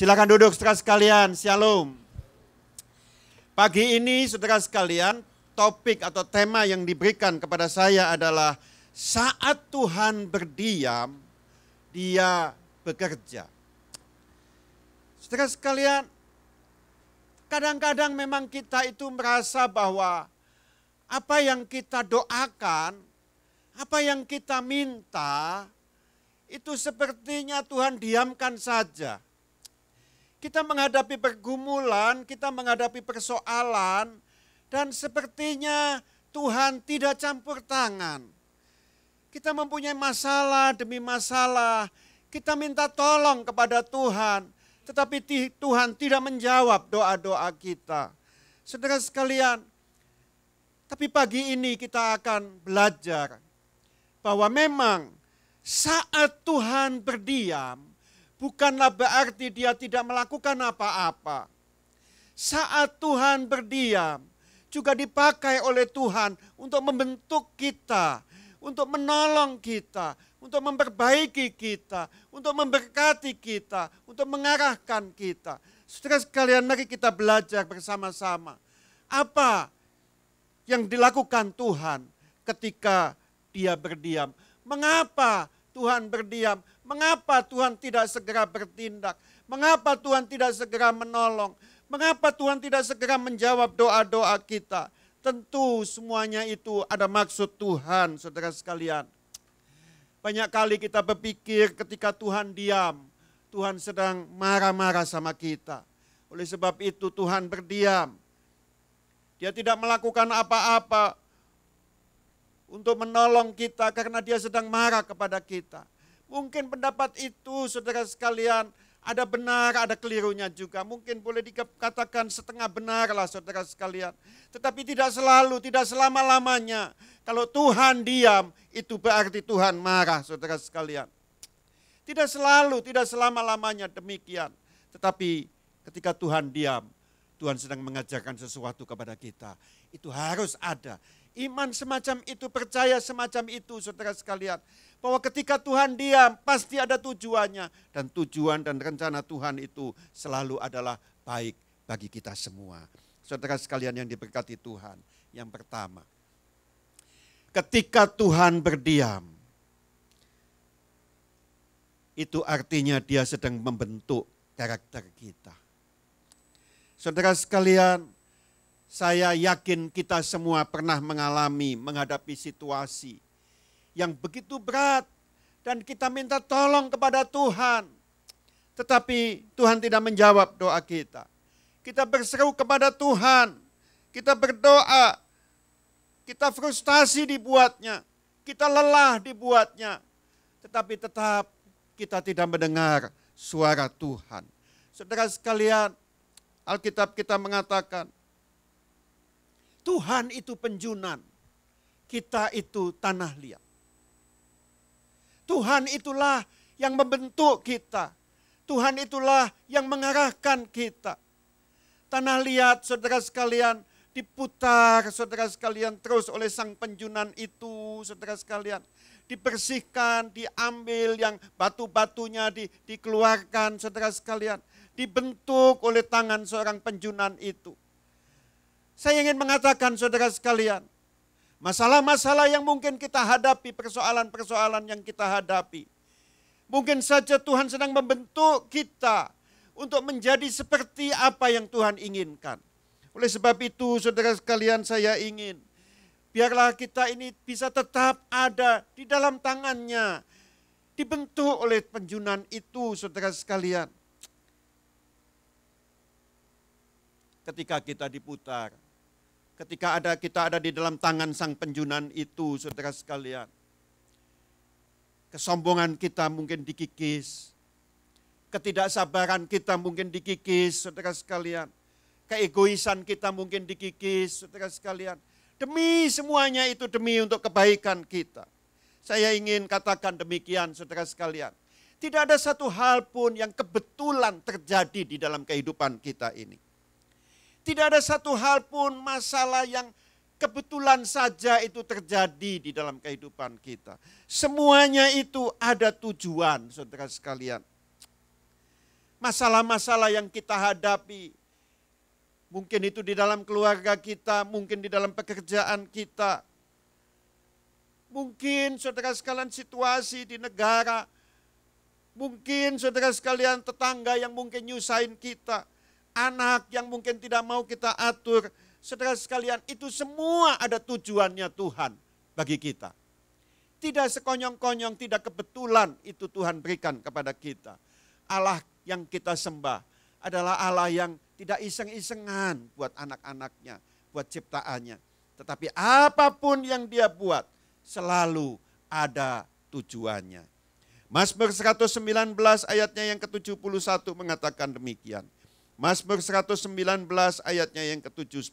Silakan duduk saudara sekalian, shalom. Pagi ini saudara sekalian, topik atau tema yang diberikan kepada saya adalah saat Tuhan berdiam, dia bekerja. Saudara sekalian, kadang-kadang memang kita itu merasa bahwa apa yang kita doakan, apa yang kita minta, itu sepertinya Tuhan diamkan saja kita menghadapi pergumulan, kita menghadapi persoalan, dan sepertinya Tuhan tidak campur tangan. Kita mempunyai masalah demi masalah, kita minta tolong kepada Tuhan, tetapi Tuhan tidak menjawab doa-doa kita. Saudara sekalian, tapi pagi ini kita akan belajar bahwa memang saat Tuhan berdiam, bukanlah berarti dia tidak melakukan apa-apa. Saat Tuhan berdiam, juga dipakai oleh Tuhan untuk membentuk kita, untuk menolong kita, untuk memperbaiki kita, untuk memberkati kita, untuk mengarahkan kita. Saudara sekalian, mari kita belajar bersama-sama apa yang dilakukan Tuhan ketika Dia berdiam. Mengapa Tuhan berdiam. Mengapa Tuhan tidak segera bertindak? Mengapa Tuhan tidak segera menolong? Mengapa Tuhan tidak segera menjawab doa-doa kita? Tentu semuanya itu ada maksud Tuhan, saudara sekalian. Banyak kali kita berpikir ketika Tuhan diam, Tuhan sedang marah-marah sama kita. Oleh sebab itu Tuhan berdiam. Dia tidak melakukan apa-apa, untuk menolong kita karena dia sedang marah kepada kita. Mungkin pendapat itu saudara sekalian ada benar, ada kelirunya juga. Mungkin boleh dikatakan setengah benar lah saudara sekalian. Tetapi tidak selalu, tidak selama-lamanya. Kalau Tuhan diam, itu berarti Tuhan marah saudara sekalian. Tidak selalu, tidak selama-lamanya demikian. Tetapi ketika Tuhan diam, Tuhan sedang mengajarkan sesuatu kepada kita. Itu harus ada Iman semacam itu, percaya semacam itu saudara sekalian. Bahwa ketika Tuhan diam pasti ada tujuannya. Dan tujuan dan rencana Tuhan itu selalu adalah baik bagi kita semua. Saudara sekalian yang diberkati Tuhan. Yang pertama, ketika Tuhan berdiam, itu artinya dia sedang membentuk karakter kita. Saudara sekalian, saya yakin kita semua pernah mengalami menghadapi situasi yang begitu berat dan kita minta tolong kepada Tuhan. Tetapi Tuhan tidak menjawab doa kita. Kita berseru kepada Tuhan, kita berdoa, kita frustasi dibuatnya, kita lelah dibuatnya, tetapi tetap kita tidak mendengar suara Tuhan. Saudara sekalian, Alkitab kita mengatakan Tuhan itu penjunan, kita itu tanah liat. Tuhan itulah yang membentuk kita. Tuhan itulah yang mengarahkan kita. Tanah liat saudara sekalian diputar saudara sekalian terus oleh sang penjunan itu saudara sekalian dibersihkan, diambil yang batu-batunya di, dikeluarkan saudara sekalian, dibentuk oleh tangan seorang penjunan itu. Saya ingin mengatakan saudara sekalian, masalah-masalah yang mungkin kita hadapi, persoalan-persoalan yang kita hadapi. Mungkin saja Tuhan sedang membentuk kita untuk menjadi seperti apa yang Tuhan inginkan. Oleh sebab itu, saudara sekalian, saya ingin biarlah kita ini bisa tetap ada di dalam tangannya, dibentuk oleh penjunan itu, saudara sekalian. Ketika kita diputar, ketika ada kita ada di dalam tangan sang penjunan itu, saudara sekalian. Kesombongan kita mungkin dikikis. Ketidaksabaran kita mungkin dikikis, saudara sekalian. Keegoisan kita mungkin dikikis, saudara sekalian. Demi semuanya itu demi untuk kebaikan kita. Saya ingin katakan demikian, saudara sekalian. Tidak ada satu hal pun yang kebetulan terjadi di dalam kehidupan kita ini. Tidak ada satu hal pun masalah yang kebetulan saja itu terjadi di dalam kehidupan kita. Semuanya itu ada tujuan, saudara sekalian. Masalah-masalah yang kita hadapi, mungkin itu di dalam keluarga kita, mungkin di dalam pekerjaan kita, mungkin saudara sekalian situasi di negara, mungkin saudara sekalian tetangga yang mungkin nyusahin kita, anak yang mungkin tidak mau kita atur. Saudara sekalian, itu semua ada tujuannya Tuhan bagi kita. Tidak sekonyong-konyong, tidak kebetulan itu Tuhan berikan kepada kita. Allah yang kita sembah adalah Allah yang tidak iseng-isengan buat anak-anaknya, buat ciptaannya. Tetapi apapun yang dia buat selalu ada tujuannya. Mazmur 119 ayatnya yang ke-71 mengatakan demikian. Mazmur 119 ayatnya yang ke-71.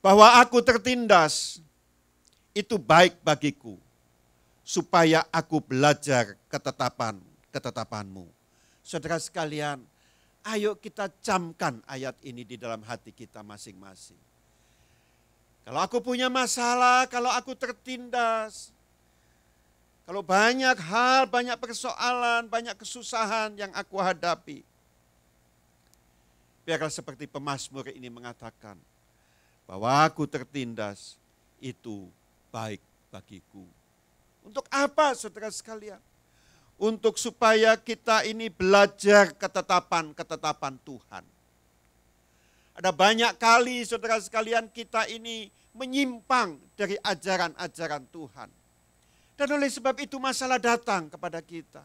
Bahwa aku tertindas, itu baik bagiku, supaya aku belajar ketetapan, ketetapanmu. Saudara sekalian, ayo kita camkan ayat ini di dalam hati kita masing-masing. Kalau aku punya masalah, kalau aku tertindas, kalau banyak hal, banyak persoalan, banyak kesusahan yang aku hadapi, Biarlah seperti pemasmur ini mengatakan, bahwa aku tertindas, itu baik bagiku. Untuk apa saudara sekalian? Untuk supaya kita ini belajar ketetapan-ketetapan Tuhan. Ada banyak kali saudara sekalian kita ini menyimpang dari ajaran-ajaran Tuhan. Dan oleh sebab itu masalah datang kepada kita.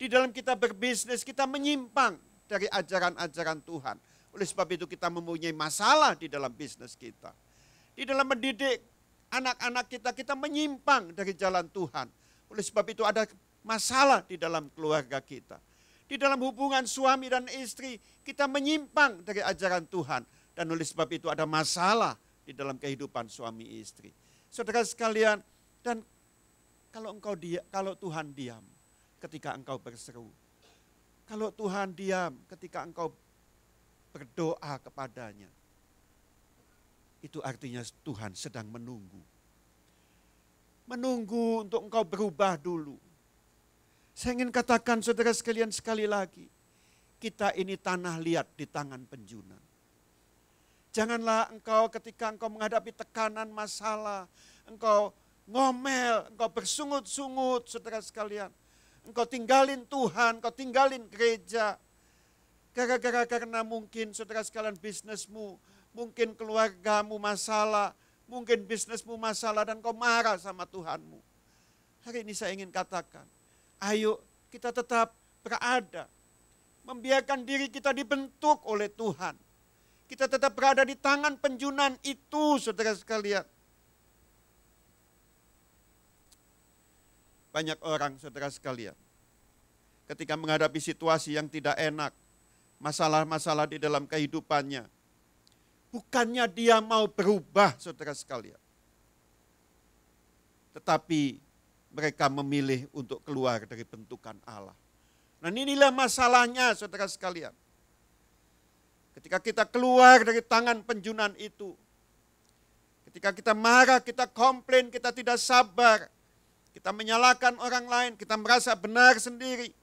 Di dalam kita berbisnis kita menyimpang dari ajaran-ajaran Tuhan. Oleh sebab itu kita mempunyai masalah di dalam bisnis kita. Di dalam mendidik anak-anak kita, kita menyimpang dari jalan Tuhan. Oleh sebab itu ada masalah di dalam keluarga kita. Di dalam hubungan suami dan istri, kita menyimpang dari ajaran Tuhan. Dan oleh sebab itu ada masalah di dalam kehidupan suami istri. Saudara sekalian, dan kalau engkau dia, kalau Tuhan diam ketika engkau berseru, kalau Tuhan diam ketika engkau berdoa kepadanya, itu artinya Tuhan sedang menunggu. Menunggu untuk engkau berubah dulu. Saya ingin katakan saudara sekalian sekali lagi, kita ini tanah liat di tangan penjuna. Janganlah engkau ketika engkau menghadapi tekanan masalah, engkau ngomel, engkau bersungut-sungut saudara sekalian engkau tinggalin Tuhan, engkau tinggalin gereja. Gara-gara karena mungkin saudara sekalian bisnismu, mungkin keluargamu masalah, mungkin bisnismu masalah dan kau marah sama Tuhanmu. Hari ini saya ingin katakan, ayo kita tetap berada. Membiarkan diri kita dibentuk oleh Tuhan. Kita tetap berada di tangan penjunan itu saudara sekalian banyak orang saudara sekalian. Ketika menghadapi situasi yang tidak enak, masalah-masalah di dalam kehidupannya. Bukannya dia mau berubah saudara sekalian. Tetapi mereka memilih untuk keluar dari bentukan Allah. Nah inilah masalahnya saudara sekalian. Ketika kita keluar dari tangan penjunan itu, ketika kita marah, kita komplain, kita tidak sabar, kita menyalahkan orang lain, kita merasa benar sendiri.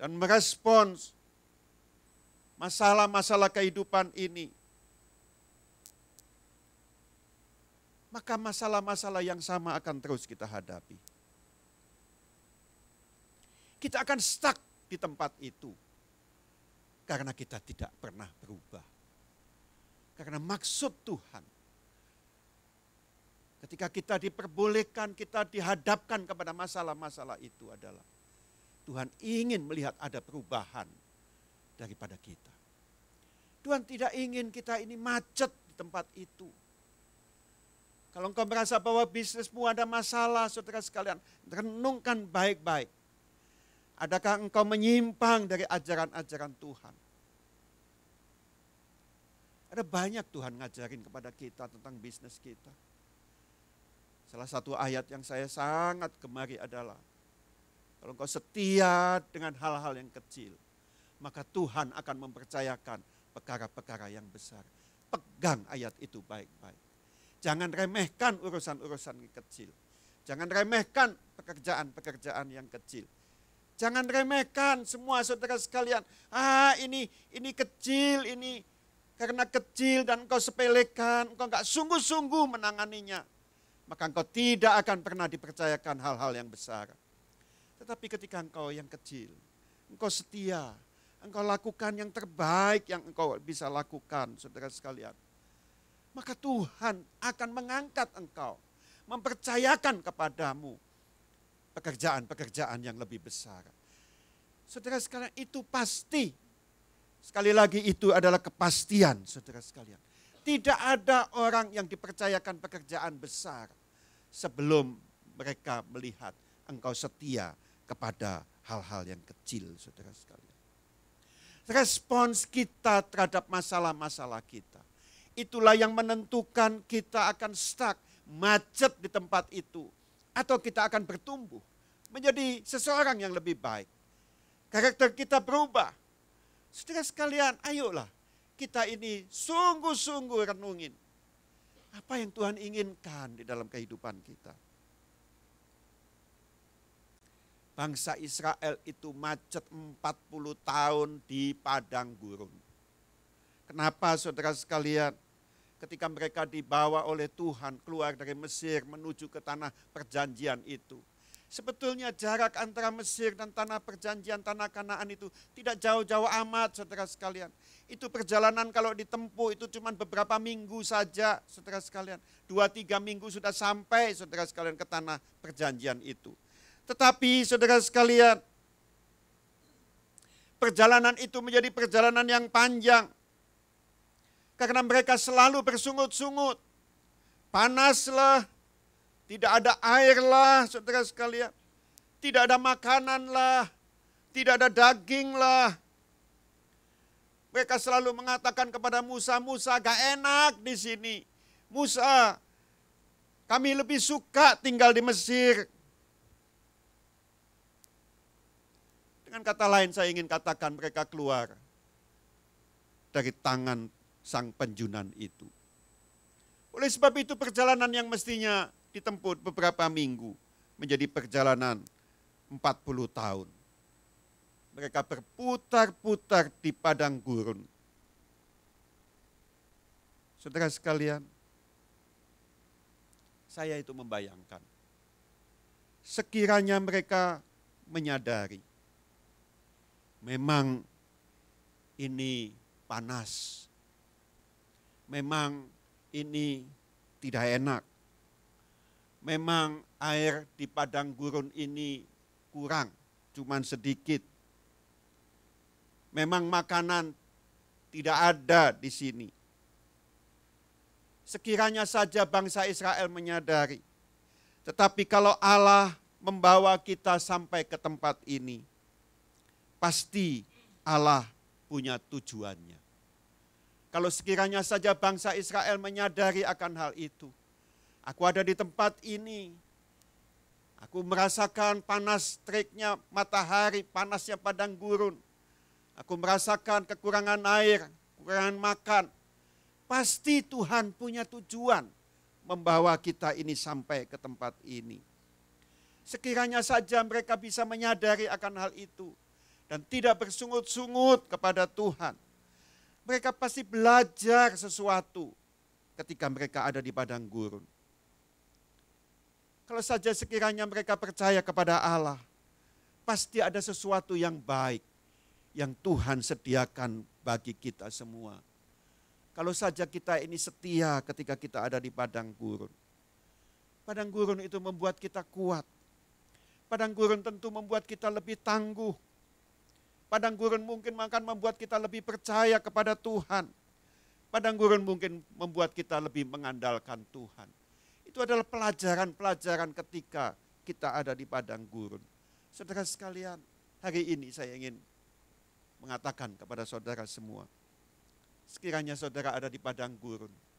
Dan merespons masalah-masalah kehidupan ini. Maka masalah-masalah yang sama akan terus kita hadapi. Kita akan stuck di tempat itu. Karena kita tidak pernah berubah. Karena maksud Tuhan ketika kita diperbolehkan, kita dihadapkan kepada masalah-masalah itu adalah Tuhan ingin melihat ada perubahan daripada kita. Tuhan tidak ingin kita ini macet di tempat itu. Kalau engkau merasa bahwa bisnismu ada masalah, saudara sekalian, renungkan baik-baik. Adakah engkau menyimpang dari ajaran-ajaran Tuhan? Ada banyak Tuhan ngajarin kepada kita tentang bisnis kita. Salah satu ayat yang saya sangat gemari adalah, kalau engkau setia dengan hal-hal yang kecil, maka Tuhan akan mempercayakan perkara-perkara yang besar. Pegang ayat itu baik-baik. Jangan remehkan urusan-urusan kecil. Jangan remehkan pekerjaan-pekerjaan yang kecil. Jangan remehkan semua saudara sekalian. Ah ini ini kecil, ini karena kecil dan engkau sepelekan, engkau enggak sungguh-sungguh menanganinya maka engkau tidak akan pernah dipercayakan hal-hal yang besar. Tetapi ketika engkau yang kecil, engkau setia, engkau lakukan yang terbaik yang engkau bisa lakukan, saudara sekalian. Maka Tuhan akan mengangkat engkau, mempercayakan kepadamu pekerjaan-pekerjaan yang lebih besar. Saudara sekalian, itu pasti. Sekali lagi itu adalah kepastian, saudara sekalian. Tidak ada orang yang dipercayakan pekerjaan besar sebelum mereka melihat engkau setia kepada hal-hal yang kecil, saudara sekalian. Respons kita terhadap masalah-masalah kita. Itulah yang menentukan kita akan stuck, macet di tempat itu. Atau kita akan bertumbuh, menjadi seseorang yang lebih baik. Karakter kita berubah. Saudara sekalian, ayolah kita ini sungguh-sungguh renungin apa yang Tuhan inginkan di dalam kehidupan kita? Bangsa Israel itu macet 40 tahun di padang gurun. Kenapa saudara sekalian? Ketika mereka dibawa oleh Tuhan keluar dari Mesir menuju ke tanah perjanjian itu Sebetulnya jarak antara Mesir dan tanah perjanjian, tanah kanaan itu tidak jauh-jauh amat saudara sekalian. Itu perjalanan kalau ditempuh itu cuma beberapa minggu saja saudara sekalian. Dua tiga minggu sudah sampai saudara sekalian ke tanah perjanjian itu. Tetapi saudara sekalian perjalanan itu menjadi perjalanan yang panjang. Karena mereka selalu bersungut-sungut. panaslah. Tidak ada air lah saudara sekalian. Tidak ada makanan lah. Tidak ada daging lah. Mereka selalu mengatakan kepada Musa, Musa gak enak di sini. Musa, kami lebih suka tinggal di Mesir. Dengan kata lain saya ingin katakan mereka keluar dari tangan sang penjunan itu. Oleh sebab itu perjalanan yang mestinya ditempuh beberapa minggu menjadi perjalanan 40 tahun. Mereka berputar-putar di padang gurun. Saudara sekalian, saya itu membayangkan sekiranya mereka menyadari memang ini panas, memang ini tidak enak, memang air di padang gurun ini kurang, cuman sedikit. Memang makanan tidak ada di sini. Sekiranya saja bangsa Israel menyadari, tetapi kalau Allah membawa kita sampai ke tempat ini, pasti Allah punya tujuannya. Kalau sekiranya saja bangsa Israel menyadari akan hal itu, Aku ada di tempat ini. Aku merasakan panas teriknya matahari, panasnya padang gurun. Aku merasakan kekurangan air, kekurangan makan. Pasti Tuhan punya tujuan membawa kita ini sampai ke tempat ini. Sekiranya saja mereka bisa menyadari akan hal itu dan tidak bersungut-sungut kepada Tuhan. Mereka pasti belajar sesuatu ketika mereka ada di padang gurun. Kalau saja sekiranya mereka percaya kepada Allah, pasti ada sesuatu yang baik yang Tuhan sediakan bagi kita semua. Kalau saja kita ini setia ketika kita ada di padang gurun. Padang gurun itu membuat kita kuat. Padang gurun tentu membuat kita lebih tangguh. Padang gurun mungkin akan membuat kita lebih percaya kepada Tuhan. Padang gurun mungkin membuat kita lebih mengandalkan Tuhan. Itu adalah pelajaran-pelajaran ketika kita ada di padang gurun. Saudara sekalian, hari ini saya ingin mengatakan kepada saudara semua, sekiranya saudara ada di padang gurun,